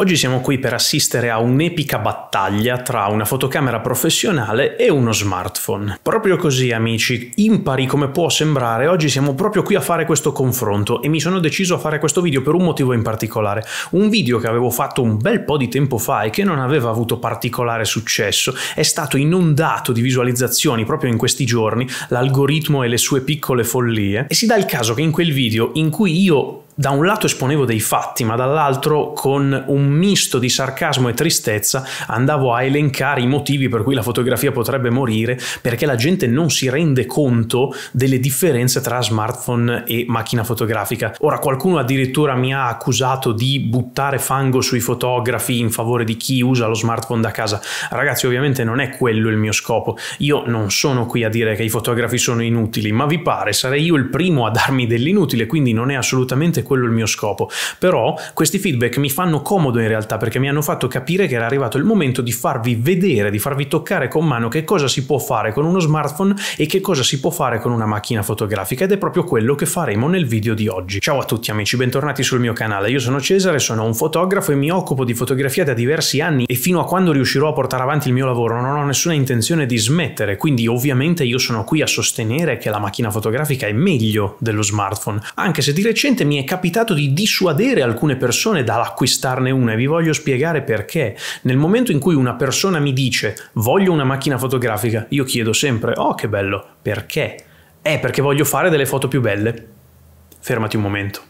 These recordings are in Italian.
Oggi siamo qui per assistere a un'epica battaglia tra una fotocamera professionale e uno smartphone. Proprio così, amici, impari come può sembrare, oggi siamo proprio qui a fare questo confronto e mi sono deciso a fare questo video per un motivo in particolare. Un video che avevo fatto un bel po' di tempo fa e che non aveva avuto particolare successo, è stato inondato di visualizzazioni proprio in questi giorni, l'algoritmo e le sue piccole follie, e si dà il caso che in quel video in cui io da un lato esponevo dei fatti, ma dall'altro con un misto di sarcasmo e tristezza andavo a elencare i motivi per cui la fotografia potrebbe morire, perché la gente non si rende conto delle differenze tra smartphone e macchina fotografica. Ora qualcuno addirittura mi ha accusato di buttare fango sui fotografi in favore di chi usa lo smartphone da casa. Ragazzi, ovviamente non è quello il mio scopo. Io non sono qui a dire che i fotografi sono inutili, ma vi pare sarei io il primo a darmi dell'inutile, quindi non è assolutamente quello il mio scopo. Però questi feedback mi fanno comodo in realtà perché mi hanno fatto capire che era arrivato il momento di farvi vedere, di farvi toccare con mano che cosa si può fare con uno smartphone e che cosa si può fare con una macchina fotografica ed è proprio quello che faremo nel video di oggi. Ciao a tutti amici, bentornati sul mio canale. Io sono Cesare, sono un fotografo e mi occupo di fotografia da diversi anni e fino a quando riuscirò a portare avanti il mio lavoro non ho nessuna intenzione di smettere, quindi ovviamente io sono qui a sostenere che la macchina fotografica è meglio dello smartphone, anche se di recente mi è capitato capitato di dissuadere alcune persone dall'acquistarne una e vi voglio spiegare perché. Nel momento in cui una persona mi dice voglio una macchina fotografica, io chiedo sempre oh che bello, perché? È eh, perché voglio fare delle foto più belle. Fermati un momento.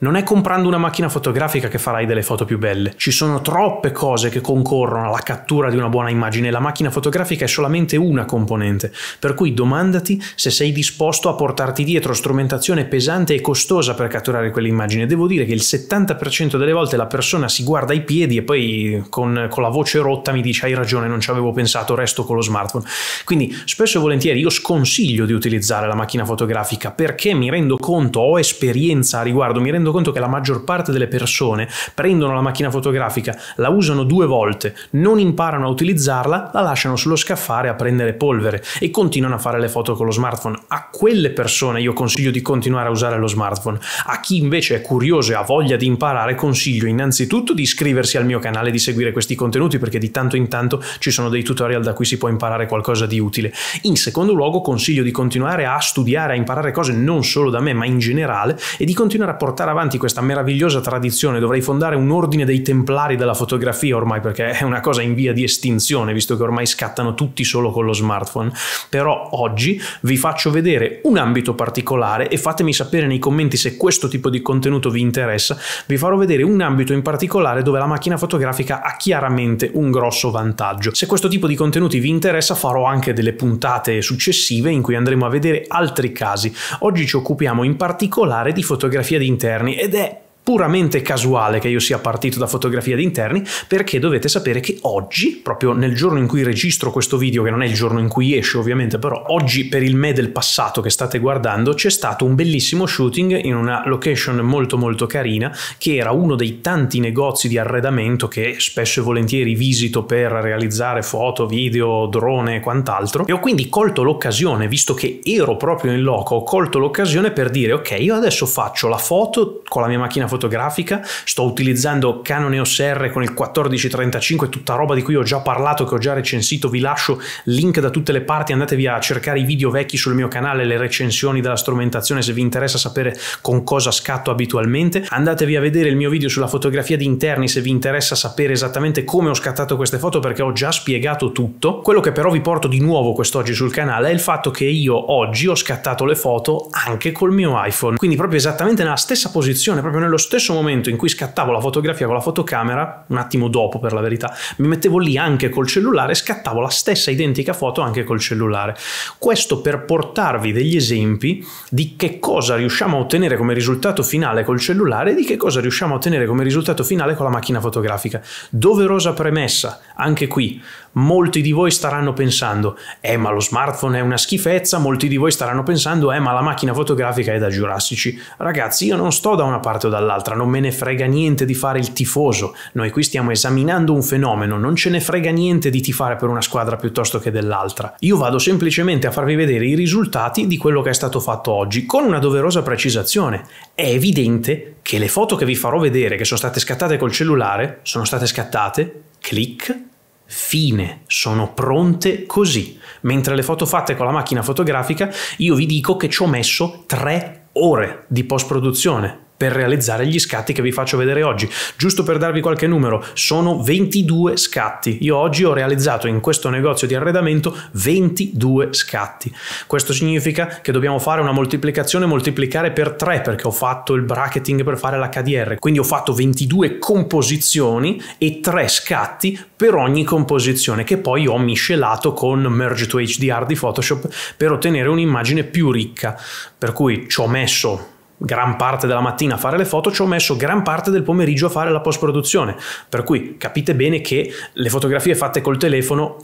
Non è comprando una macchina fotografica che farai delle foto più belle. Ci sono troppe cose che concorrono alla cattura di una buona immagine e la macchina fotografica è solamente una componente. Per cui domandati se sei disposto a portarti dietro strumentazione pesante e costosa per catturare quell'immagine. Devo dire che il 70% delle volte la persona si guarda i piedi e poi con, con la voce rotta mi dice hai ragione, non ci avevo pensato, resto con lo smartphone. Quindi spesso e volentieri io sconsiglio di utilizzare la macchina fotografica perché mi rendo conto, ho esperienza a riguardo, mi rendo tenendo conto che la maggior parte delle persone prendono la macchina fotografica, la usano due volte, non imparano a utilizzarla, la lasciano sullo scaffale a prendere polvere e continuano a fare le foto con lo smartphone. A quelle persone io consiglio di continuare a usare lo smartphone. A chi invece è curioso e ha voglia di imparare consiglio innanzitutto di iscriversi al mio canale e di seguire questi contenuti perché di tanto in tanto ci sono dei tutorial da cui si può imparare qualcosa di utile. In secondo luogo consiglio di continuare a studiare, a imparare cose non solo da me ma in generale e di continuare a portare avanti avanti questa meravigliosa tradizione, dovrei fondare un ordine dei templari della fotografia ormai perché è una cosa in via di estinzione visto che ormai scattano tutti solo con lo smartphone, però oggi vi faccio vedere un ambito particolare e fatemi sapere nei commenti se questo tipo di contenuto vi interessa, vi farò vedere un ambito in particolare dove la macchina fotografica ha chiaramente un grosso vantaggio. Se questo tipo di contenuti vi interessa farò anche delle puntate successive in cui andremo a vedere altri casi. Oggi ci occupiamo in particolare di fotografia di interni anni ed è puramente casuale che io sia partito da fotografia di interni, perché dovete sapere che oggi, proprio nel giorno in cui registro questo video, che non è il giorno in cui esce ovviamente, però oggi per il me del passato che state guardando c'è stato un bellissimo shooting in una location molto molto carina, che era uno dei tanti negozi di arredamento che spesso e volentieri visito per realizzare foto, video, drone e quant'altro, e ho quindi colto l'occasione, visto che ero proprio in loco, ho colto l'occasione per dire ok, io adesso faccio la foto con la mia macchina fotografica, fotografica, sto utilizzando Canon EOS R con il 1435, tutta roba di cui ho già parlato, che ho già recensito, vi lascio link da tutte le parti, andatevi a cercare i video vecchi sul mio canale, le recensioni della strumentazione se vi interessa sapere con cosa scatto abitualmente, andatevi a vedere il mio video sulla fotografia di interni se vi interessa sapere esattamente come ho scattato queste foto perché ho già spiegato tutto, quello che però vi porto di nuovo quest'oggi sul canale è il fatto che io oggi ho scattato le foto anche col mio iPhone, quindi proprio esattamente nella stessa posizione, proprio nello nello stesso momento in cui scattavo la fotografia con la fotocamera, un attimo dopo per la verità, mi mettevo lì anche col cellulare e scattavo la stessa identica foto anche col cellulare. Questo per portarvi degli esempi di che cosa riusciamo a ottenere come risultato finale col cellulare e di che cosa riusciamo a ottenere come risultato finale con la macchina fotografica. Doverosa premessa, anche qui, molti di voi staranno pensando, eh ma lo smartphone è una schifezza, molti di voi staranno pensando, eh ma la macchina fotografica è da giurassici. Ragazzi, io non sto da una parte o dall'altra dall'altra, non me ne frega niente di fare il tifoso, noi qui stiamo esaminando un fenomeno, non ce ne frega niente di tifare per una squadra piuttosto che dell'altra. Io vado semplicemente a farvi vedere i risultati di quello che è stato fatto oggi, con una doverosa precisazione. È evidente che le foto che vi farò vedere, che sono state scattate col cellulare, sono state scattate, clic, fine, sono pronte così. Mentre le foto fatte con la macchina fotografica, io vi dico che ci ho messo tre ore di post-produzione per realizzare gli scatti che vi faccio vedere oggi. Giusto per darvi qualche numero, sono 22 scatti. Io oggi ho realizzato in questo negozio di arredamento 22 scatti. Questo significa che dobbiamo fare una moltiplicazione moltiplicare per 3 perché ho fatto il bracketing per fare l'HDR. Quindi ho fatto 22 composizioni e 3 scatti per ogni composizione che poi ho miscelato con Merge to HDR di Photoshop per ottenere un'immagine più ricca. Per cui ci ho messo gran parte della mattina a fare le foto, ci ho messo gran parte del pomeriggio a fare la post produzione. Per cui capite bene che le fotografie fatte col telefono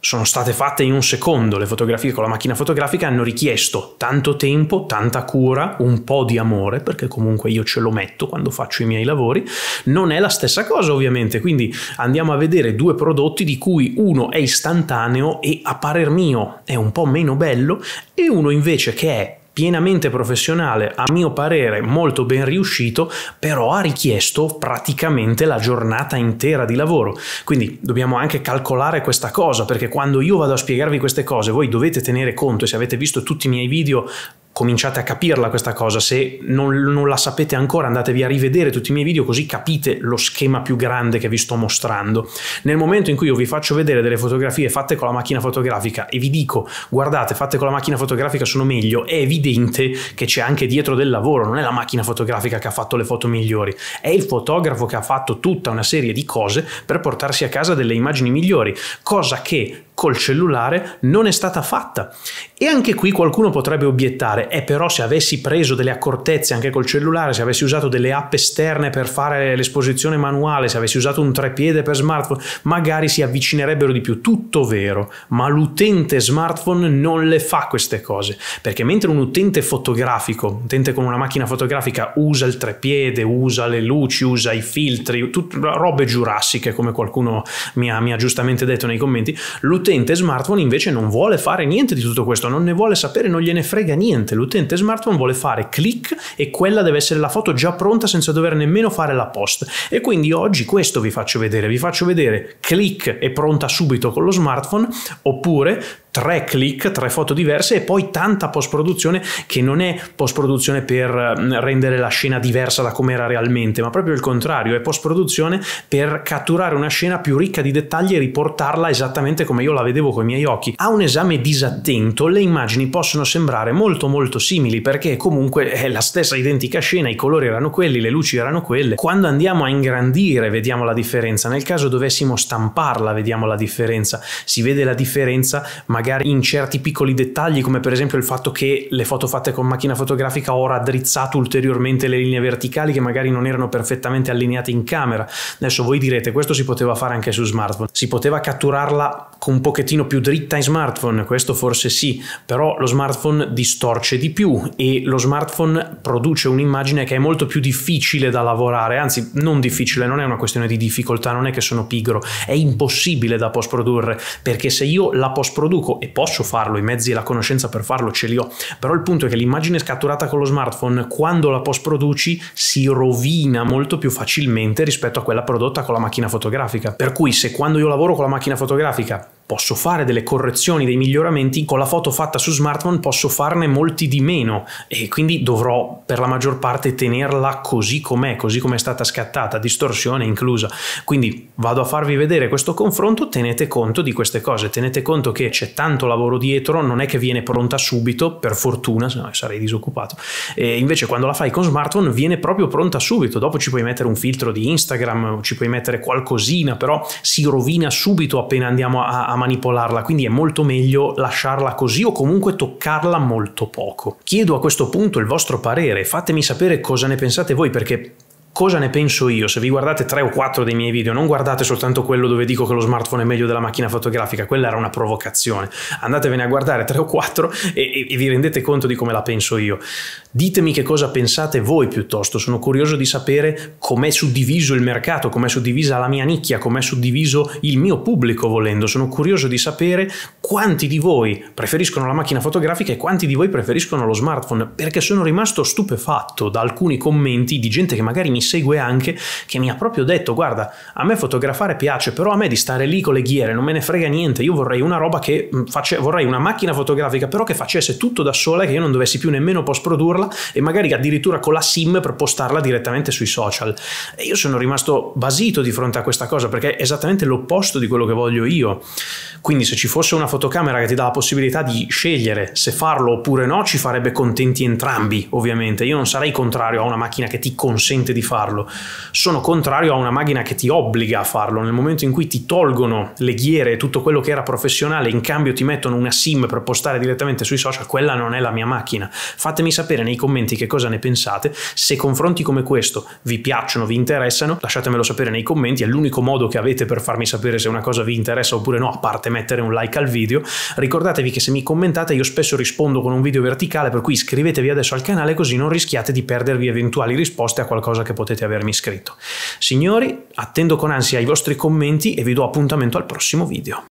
sono state fatte in un secondo, le fotografie con la macchina fotografica hanno richiesto tanto tempo, tanta cura, un po' di amore, perché comunque io ce lo metto quando faccio i miei lavori, non è la stessa cosa ovviamente, quindi andiamo a vedere due prodotti di cui uno è istantaneo e a parer mio è un po' meno bello e uno invece che è pienamente professionale, a mio parere molto ben riuscito, però ha richiesto praticamente la giornata intera di lavoro. Quindi dobbiamo anche calcolare questa cosa, perché quando io vado a spiegarvi queste cose, voi dovete tenere conto, e se avete visto tutti i miei video cominciate a capirla questa cosa, se non, non, la sapete ancora andatevi a rivedere tutti i miei video così capite lo schema più grande che vi sto mostrando. Nel momento in cui io vi faccio vedere delle fotografie fatte con la macchina fotografica e vi dico guardate fatte con la macchina fotografica sono meglio, è evidente che c'è anche dietro del lavoro, non è la macchina fotografica che ha fatto le foto migliori, è il fotografo che ha fatto tutta una serie di cose per portarsi a casa delle immagini migliori, cosa che col cellulare non è stata fatta. E anche qui qualcuno potrebbe obiettare, è eh, però se avessi preso delle accortezze anche col cellulare, se avessi usato delle app esterne per fare l'esposizione manuale, se avessi usato un trepiede per smartphone, magari si avvicinerebbero di più. Tutto vero, ma l'utente smartphone non le fa queste cose, perché mentre un utente fotografico, utente con una macchina fotografica usa il trepiede, usa le luci, usa i filtri, tut- robe giurassiche come qualcuno mi ha, mi ha giustamente detto nei commenti, l'utente l'utente smartphone invece non vuole fare niente di tutto questo, non ne vuole sapere, non gliene frega niente. L'utente smartphone vuole fare click e quella deve essere la foto già pronta senza dover nemmeno fare la post. E quindi oggi questo vi faccio vedere, vi faccio vedere click e pronta subito con lo smartphone oppure tre click, tre foto diverse e poi tanta post produzione che non è post produzione per mm, rendere la scena diversa da come era realmente, ma proprio il contrario, è post produzione per catturare una scena più ricca di dettagli e riportarla esattamente come io la vedevo con i miei occhi. A un esame disattento le immagini possono sembrare molto molto simili perché comunque è la stessa identica scena, i colori erano quelli, le luci erano quelle. Quando andiamo a ingrandire vediamo la differenza, nel caso dovessimo stamparla vediamo la differenza, si vede la differenza magari magari in certi piccoli dettagli, come per esempio il fatto che le foto fatte con macchina fotografica ho raddrizzato ulteriormente le linee verticali che magari non erano perfettamente allineate in camera. Adesso voi direte, questo si poteva fare anche su smartphone, si poteva catturarla con un pochettino più dritta in smartphone, questo forse sì, però lo smartphone distorce di più e lo smartphone produce un'immagine che è molto più difficile da lavorare, anzi non difficile, non è una questione di difficoltà, non è che sono pigro, è impossibile da post produrre perché se io la post produco e posso farlo, i mezzi e la conoscenza per farlo ce li ho, però il punto è che l'immagine scatturata con lo smartphone, quando la post produci, si rovina molto più facilmente rispetto a quella prodotta con la macchina fotografica. Per cui se quando io lavoro con la macchina fotografica posso fare delle correzioni, dei miglioramenti, con la foto fatta su smartphone posso farne molti di meno e quindi dovrò per la maggior parte tenerla così com'è, così come è stata scattata, distorsione inclusa. Quindi vado a farvi vedere questo confronto, tenete conto di queste cose, tenete conto che c'è tanto lavoro dietro, non è che viene pronta subito, per fortuna, se no sarei disoccupato, e invece quando la fai con smartphone viene proprio pronta subito, dopo ci puoi mettere un filtro di Instagram, ci puoi mettere qualcosina, però si rovina subito appena andiamo a, a manipolarla, quindi è molto meglio lasciarla così o comunque toccarla molto poco. Chiedo a questo punto il vostro parere, fatemi sapere cosa ne pensate voi perché cosa ne penso io. Se vi guardate 3 o 4 dei miei video, non guardate soltanto quello dove dico che lo smartphone è meglio della macchina fotografica, quella era una provocazione. Andatevene a guardare 3 o 4 e, e, e vi rendete conto di come la penso io. Ditemi che cosa pensate voi piuttosto, sono curioso di sapere com'è suddiviso il mercato, com'è suddivisa la mia nicchia, com'è suddiviso il mio pubblico volendo, sono curioso di sapere quanti di voi preferiscono la macchina fotografica e quanti di voi preferiscono lo smartphone, perché sono rimasto stupefatto da alcuni commenti di gente che magari mi segue anche, che mi ha proprio detto guarda, a me fotografare piace, però a me di stare lì con le ghiere non me ne frega niente, io vorrei una roba che mm, face- vorrei una macchina fotografica, però che facesse tutto da sola e che io non dovessi più nemmeno post produrla e magari addirittura con la SIM per postarla direttamente sui social. E io sono rimasto basito di fronte a questa cosa perché è esattamente l'opposto di quello che voglio io. Quindi se ci fosse una fotocamera che ti dà la possibilità di scegliere se farlo oppure no ci farebbe contenti entrambi, ovviamente. Io non sarei contrario a una macchina che ti consente di farlo, sono contrario a una macchina che ti obbliga a farlo. Nel momento in cui ti tolgono le ghiere e tutto quello che era professionale, in cambio ti mettono una SIM per postare direttamente sui social, quella non è la mia macchina. Fatemi sapere nei commenti che cosa ne pensate, se confronti come questo vi piacciono, vi interessano, lasciatemelo sapere nei commenti, è l'unico modo che avete per farmi sapere se una cosa vi interessa oppure no, a parte mettere un like al video video. Ricordatevi che se mi commentate io spesso rispondo con un video verticale, per cui iscrivetevi adesso al canale così non rischiate di perdervi eventuali risposte a qualcosa che potete avermi scritto. Signori, attendo con ansia i vostri commenti e vi do appuntamento al prossimo video.